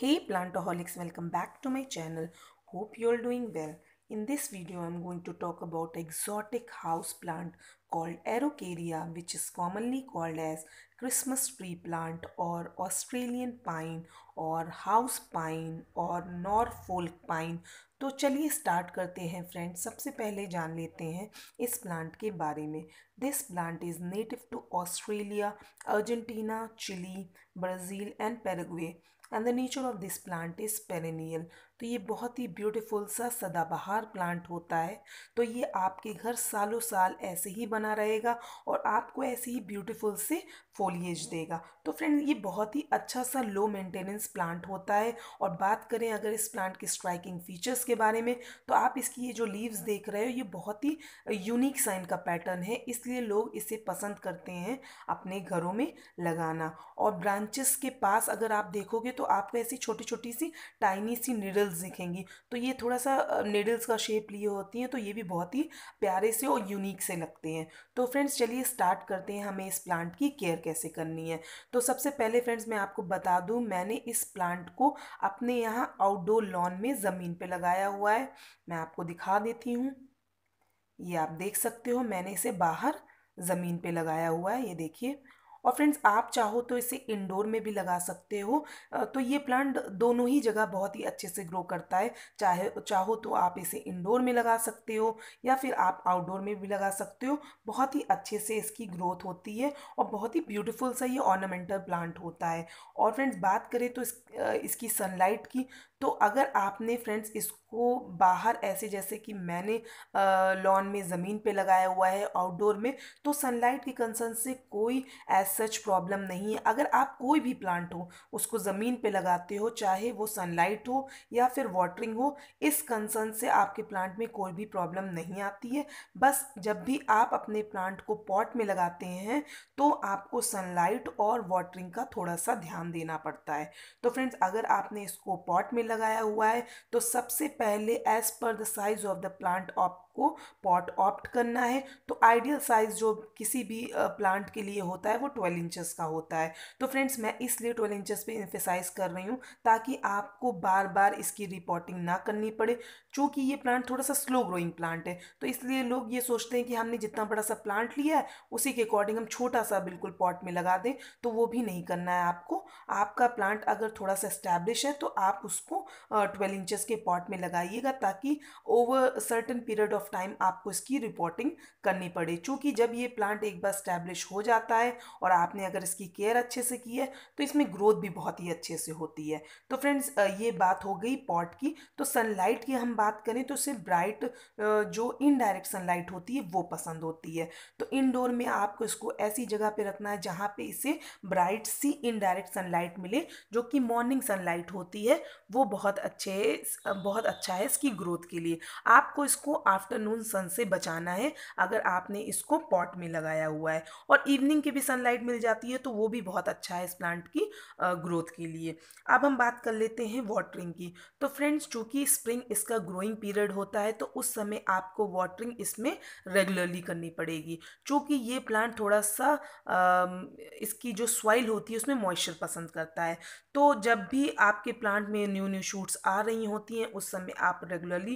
Hey Plantaholics, welcome back to my channel. Hope you are doing well. In this video, I'm going to talk about exotic house plant called Araucaria, which is commonly called as Christmas tree plant or Australian pine or house pine or norfolk pine तो चलिए start करते हैं friends सबसे पहले जान लेते हैं इस प्लांट के बारे में this plant is native to Australia Argentina Chile Brazil and Paraguay and the nature of this plant is perennial तो ये बहुत ही ब्यूटीफुल सा सदाबहार प्लांट होता है तो ये आपके घर सालों साल ऐसे ही बना रहेगा और आपको ऐसे ही ब्यूटीफुल से फोलिएज देगा तो फ्रेंड ये बहुत ही अच्छा सा लो मेंटेनेंस प्लांट होता है और बात करें अगर इस प्लांट के स्ट्राइकिंग फीचर्स के बारे में तो आप इसकी ये जो लीव्स देख रहे हो ये बहुत ही यूनिक साइन का पैटर्न है इसलिए लोग इसे पसंद करते हैं अपने घरों में लगाना और ब्रांचेस के पास अगर आप देखोगे तो आपको ऐसी छोटी छोटी सी टाइनी सी निडल नीडल्स दिखेंगी तो ये थोड़ा सा नीडल्स का शेप लिए होती हैं तो ये भी बहुत ही प्यारे से और यूनिक से लगते हैं तो फ्रेंड्स चलिए स्टार्ट करते हैं हमें इस प्लांट की केयर कैसे करनी है तो सबसे पहले फ्रेंड्स मैं आपको बता दूँ मैंने इस प्लांट को अपने यहाँ आउटडोर लॉन में ज़मीन पर लगाया हुआ है मैं आपको दिखा देती हूँ ये आप देख सकते हो मैंने इसे बाहर ज़मीन पे लगाया हुआ है ये देखिए और फ्रेंड्स आप चाहो तो इसे इंडोर में भी लगा सकते हो तो ये प्लांट दोनों ही जगह बहुत ही अच्छे से ग्रो करता है चाहे चाहो तो आप इसे इंडोर में लगा सकते हो या फिर आप आउटडोर में भी लगा सकते हो बहुत ही अच्छे से इसकी ग्रोथ होती है और बहुत ही ब्यूटीफुल सा ये ऑर्नामेंटल प्लांट होता है और फ्रेंड्स बात करें तो इस, इसकी सनलाइट की तो अगर आपने फ्रेंड्स इस को बाहर ऐसे जैसे कि मैंने लॉन में ज़मीन पे लगाया हुआ है आउटडोर में तो सनलाइट के कंसर्न से कोई एज सच प्रॉब्लम नहीं है अगर आप कोई भी प्लांट हो उसको ज़मीन पे लगाते हो चाहे वो सनलाइट हो या फिर वाटरिंग हो इस कंसर्न से आपके प्लांट में कोई भी प्रॉब्लम नहीं आती है बस जब भी आप अपने प्लांट को पॉट में लगाते हैं तो आपको सनलाइट और वाटरिंग का थोड़ा सा ध्यान देना पड़ता है तो फ्रेंड्स अगर आपने इसको पॉट में लगाया हुआ है तो सबसे पहले as per the size of the plant of आपको पॉट ऑप्ट करना है तो आइडियल साइज़ जो किसी भी प्लांट के लिए होता है वो ट्वेल्व इंचज का होता है तो फ्रेंड्स मैं इसलिए ट्वेल्व इंचेस पे इंफेसाइज कर रही हूँ ताकि आपको बार बार इसकी रिपोर्टिंग ना करनी पड़े चूँकि ये प्लांट थोड़ा सा स्लो ग्रोइंग प्लांट है तो इसलिए लोग ये सोचते हैं कि हमने जितना बड़ा सा प्लांट लिया है उसी के अकॉर्डिंग हम छोटा सा बिल्कुल पॉट में लगा दें तो वो भी नहीं करना है आपको आपका प्लांट अगर थोड़ा सा स्टैब्लिश है तो आप उसको ट्वेल्व इंचज के पॉट में लगाइएगा ताकि over certain period of time आपको इसकी रिपोर्टिंग करनी पड़े चूँकि जब ये प्लांट एक बार स्टैब्लिश हो जाता है और आपने अगर इसकी केयर अच्छे से की है तो इसमें ग्रोथ भी बहुत ही अच्छे से होती है तो फ्रेंड्स ये बात हो गई पॉट की तो सनलाइट की हम बात करें तो सिर्फ ब्राइट जो इनडायरेक्ट सनलाइट होती है वो पसंद होती है तो इनडोर में आपको इसको ऐसी जगह पर रखना है जहाँ पर इसे ब्राइट सी इनडायरेक्ट सनलाइट मिले जो कि मॉर्निंग सनलाइट होती है वो बहुत अच्छे बहुत अच्छा है इसकी ग्रोथ के लिए आपको इसको आफ्टर आफ्टरनून सन से बचाना है अगर आपने इसको पॉट में लगाया हुआ है और इवनिंग की भी सनलाइट मिल जाती है तो वो भी बहुत अच्छा है इस प्लांट की ग्रोथ के लिए अब हम बात कर लेते हैं वाटरिंग की तो फ्रेंड्स चूँकि स्प्रिंग इसका ग्रोइंग पीरियड होता है तो उस समय आपको वाटरिंग इसमें रेगुलरली करनी पड़ेगी चूँकि ये प्लांट थोड़ा सा इसकी जो सॉइल होती है उसमें मॉइस्चर पसंद करता है तो जब भी आपके प्लांट में न्यू न्यू शूट्स आ रही होती हैं उस समय आप रेगुलरली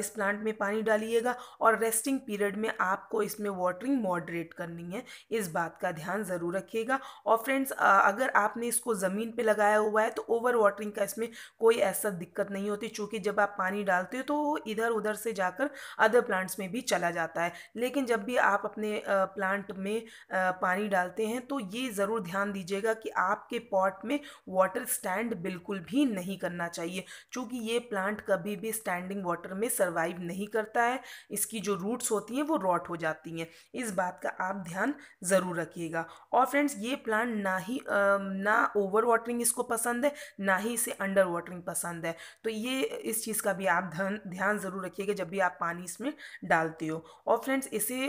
इस प्लांट में पानी डालिए डालिएगा और रेस्टिंग पीरियड में आपको इसमें वाटरिंग मॉडरेट करनी है इस बात का ध्यान ज़रूर रखिएगा और फ्रेंड्स अगर आपने इसको ज़मीन पे लगाया हुआ है तो ओवर वाटरिंग का इसमें कोई ऐसा दिक्कत नहीं होती चूँकि जब आप पानी डालते हो तो इधर उधर से जाकर अदर प्लांट्स में भी चला जाता है लेकिन जब भी आप अपने प्लांट में पानी डालते हैं तो ये ज़रूर ध्यान दीजिएगा कि आपके पॉट में वाटर स्टैंड बिल्कुल भी नहीं करना चाहिए क्योंकि ये प्लांट कभी भी स्टैंडिंग वाटर में सर्वाइव नहीं करता है है इसकी जो रूट्स होती हैं वो रॉट हो जाती हैं इस बात का आप ध्यान ज़रूर रखिएगा और फ्रेंड्स ये प्लांट ना ही ना ओवर वाटरिंग इसको पसंद है ना ही इसे अंडर वाटरिंग पसंद है तो ये इस चीज़ का भी आप ध्यान ध्यान ज़रूर रखिएगा जब भी आप पानी इसमें डालते हो और फ्रेंड्स इसे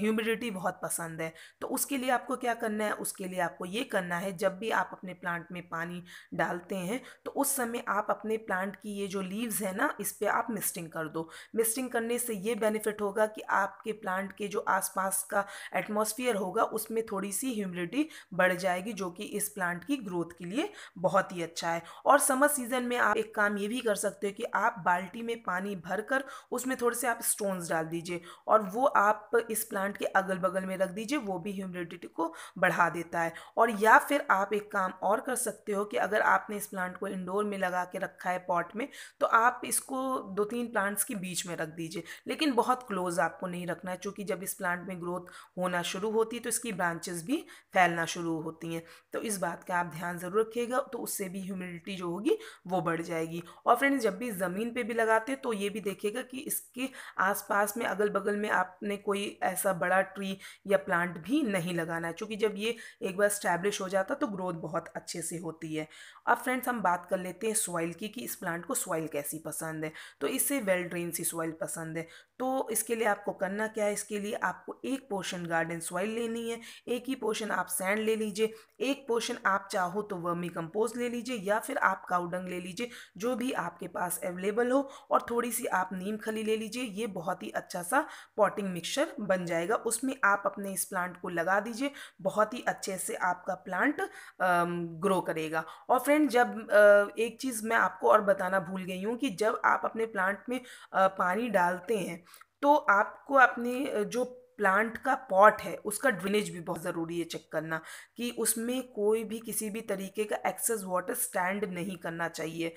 ह्यूमिडिटी बहुत पसंद है तो उसके लिए आपको क्या करना है उसके लिए आपको ये करना है जब भी आप अपने प्लांट में पानी डालते हैं तो उस समय आप अपने प्लांट की ये जो लीव्स है ना इस पर आप मिस्टिंग कर दो मिस्टिंग करने से से ये बेनिफिट होगा कि आपके प्लांट के जो आसपास का एटमॉस्फेयर होगा उसमें थोड़ी सी ह्यूमिडिटी बढ़ जाएगी जो कि इस प्लांट की ग्रोथ के लिए बहुत ही अच्छा है और समर सीजन में आप एक काम ये भी कर सकते हो कि आप बाल्टी में पानी भर कर उसमें थोड़े से आप स्टोन्स डाल दीजिए और वो आप इस प्लांट के अगल बगल में रख दीजिए वो भी ह्यूमिडिटी को बढ़ा देता है और या फिर आप एक काम और कर सकते हो कि अगर आपने इस प्लांट को इंडोर में लगा के रखा है पॉट में तो आप इसको दो तीन प्लांट्स के बीच में रख दीजिए लेकिन बहुत क्लोज आपको नहीं रखना है चूँकि जब इस प्लांट में ग्रोथ होना शुरू होती है तो इसकी ब्रांचेस भी फैलना शुरू होती हैं तो इस बात का आप ध्यान ज़रूर रखिएगा तो उससे भी ह्यूमिडिटी जो होगी वो बढ़ जाएगी और फ्रेंड्स जब भी ज़मीन पर भी लगाते हैं तो ये भी देखिएगा कि इसके आस में अगल बगल में आपने कोई ऐसा बड़ा ट्री या प्लांट भी नहीं लगाना है चूँकि जब ये एक बार स्टैब्लिश हो जाता तो ग्रोथ बहुत अच्छे से होती है अब फ्रेंड्स हम बात कर लेते हैं सॉइल की कि इस प्लांट को सॉइल कैसी पसंद है तो इससे वेल ड्रेन सी सॉइल पसंद है तो इसके लिए आपको करना क्या है इसके लिए आपको एक पोर्शन गार्डन सॉइल लेनी है एक ही पोर्शन आप सैंड ले लीजिए एक पोर्शन आप चाहो तो वर्मी कंपोज ले लीजिए या फिर आप काउडंग ले लीजिए जो भी आपके पास अवेलेबल हो और थोड़ी सी आप नीम खली ले लीजिए ये बहुत ही अच्छा सा पॉटिंग मिक्सचर बन जाएगा उसमें आप अपने इस प्लांट को लगा दीजिए बहुत ही अच्छे से आपका प्लांट ग्रो करेगा और फ्रेंड जब एक चीज़ मैं आपको और बताना भूल गई हूँ कि जब आप अपने प्लांट में पानी डालते नहीं है तो आपको अपने जो प्लांट का पॉट है उसका ड्रेनेज भी बहुत ज़रूरी है चेक करना कि उसमें कोई भी किसी भी तरीके का एक्सेस वाटर स्टैंड नहीं करना चाहिए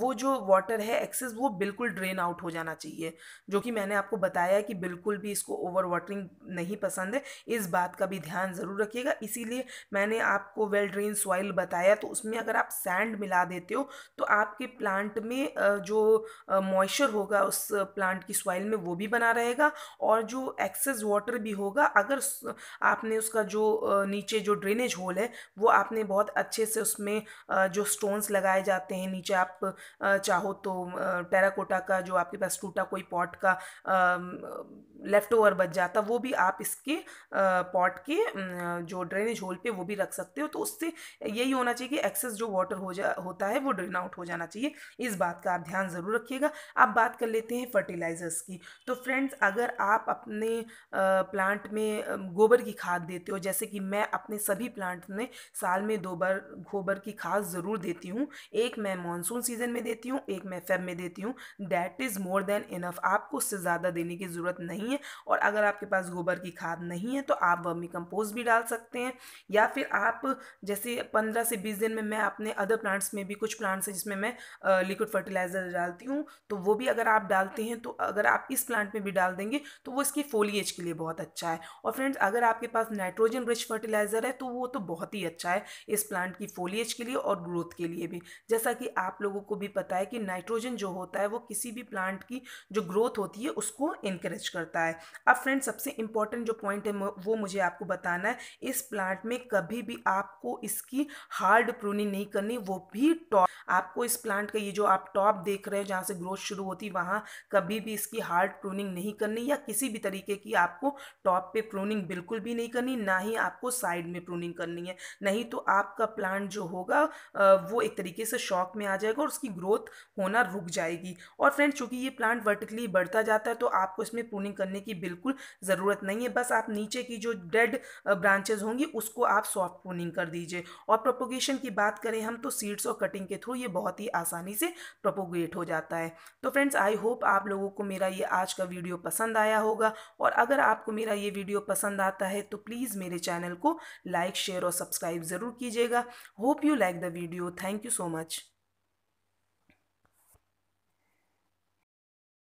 वो जो वाटर है एक्सेस वो बिल्कुल ड्रेन आउट हो जाना चाहिए जो कि मैंने आपको बताया कि बिल्कुल भी इसको ओवर वाटरिंग नहीं पसंद है इस बात का भी ध्यान ज़रूर रखिएगा इसीलिए मैंने आपको वेल ड्रेन सॉइल बताया तो उसमें अगर आप सैंड मिला देते हो तो आपके प्लांट में जो मॉइस्चर होगा उस प्लांट की सॉइल में वो भी बना रहेगा और जो एक्सेस वाटर वाटर भी होगा अगर आपने उसका जो नीचे जो ड्रेनेज होल है वो आपने बहुत अच्छे से उसमें जो स्टोन्स लगाए जाते हैं नीचे आप चाहो तो टेराकोटा का जो आपके पास टूटा कोई पॉट का लेफ़्ट ओवर बच जाता वो भी आप इसके पॉट के जो ड्रेनेज होल पे वो भी रख सकते हो तो उससे यही होना चाहिए कि एक्सेस जो वाटर हो जा होता है वो ड्रेन आउट हो जाना चाहिए इस बात का आप ध्यान ज़रूर रखिएगा अब बात कर लेते हैं फर्टिलाइज़र्स की तो फ्रेंड्स अगर आप अपने आ, प्लांट में गोबर की खाद देते हो जैसे कि मैं अपने सभी प्लांट में साल में दो बार गोबर की खाद ज़रूर देती हूँ एक मैं मानसून सीजन में देती हूँ एक मैं फेब में देती हूँ that is more than enough आपको उससे ज़्यादा देने की ज़रूरत नहीं है और अगर आपके पास गोबर की खाद नहीं है तो आप वर्मी कंपोज भी डाल सकते हैं या फिर आप जैसे पंद्रह से बीस दिन में मैं अपने अदर प्लांट्स में भी कुछ प्लांट्स हैं जिसमें मैं लिक्विड फर्टिलाइज़र डालती हूँ तो वो भी अगर आप डालते हैं तो अगर आप इस प्लांट में भी डाल देंगे तो वो इसकी फोलिएज के लिए बहुत अच्छा है और फ्रेंड्स अगर आपके पास नाइट्रोजन रिच फर्टिलाइज़र है तो वो तो बहुत ही अच्छा है इस प्लांट की फोलिएज के लिए और ग्रोथ के लिए भी जैसा कि आप लोगों को भी पता है कि नाइट्रोजन जो होता है वो किसी भी प्लांट की जो ग्रोथ होती है उसको इनक्रेज करता है अब फ्रेंड्स सबसे इंपॉर्टेंट जो पॉइंट है वो मुझे आपको बताना है इस प्लांट में कभी भी आपको इसकी हार्ड प्रूनिंग नहीं करनी वो भी टॉप आपको इस प्लांट का ये जो आप टॉप देख रहे हो जहाँ से ग्रोथ शुरू होती वहाँ कभी भी इसकी हार्ड प्रूनिंग नहीं करनी या किसी भी तरीके की आपको टॉप पे प्रूनिंग बिल्कुल भी नहीं करनी ना ही आपको साइड में प्रूनिंग करनी है नहीं तो आपका प्लांट जो होगा वो एक तरीके से शॉक में आ जाएगा और उसकी ग्रोथ होना रुक जाएगी और फ्रेंड चूंकि ये प्लांट वर्टिकली बढ़ता जाता है तो आपको इसमें प्रूनिंग करने की बिल्कुल ज़रूरत नहीं है बस आप नीचे की जो डेड ब्रांचेज होंगी उसको आप सॉफ्ट प्रूनिंग कर दीजिए और प्रोपोगेशन की बात करें हम तो सीड्स और कटिंग के थ्रू ये बहुत ही आसानी से प्रोपोगेट हो जाता है तो फ्रेंड्स आई होप आप लोगों को मेरा ये आज का वीडियो पसंद आया होगा और अगर आप आपको मेरा ये वीडियो पसंद आता है तो प्लीज़ मेरे चैनल को लाइक शेयर और सब्सक्राइब ज़रूर कीजिएगा hope you like the video thank you so much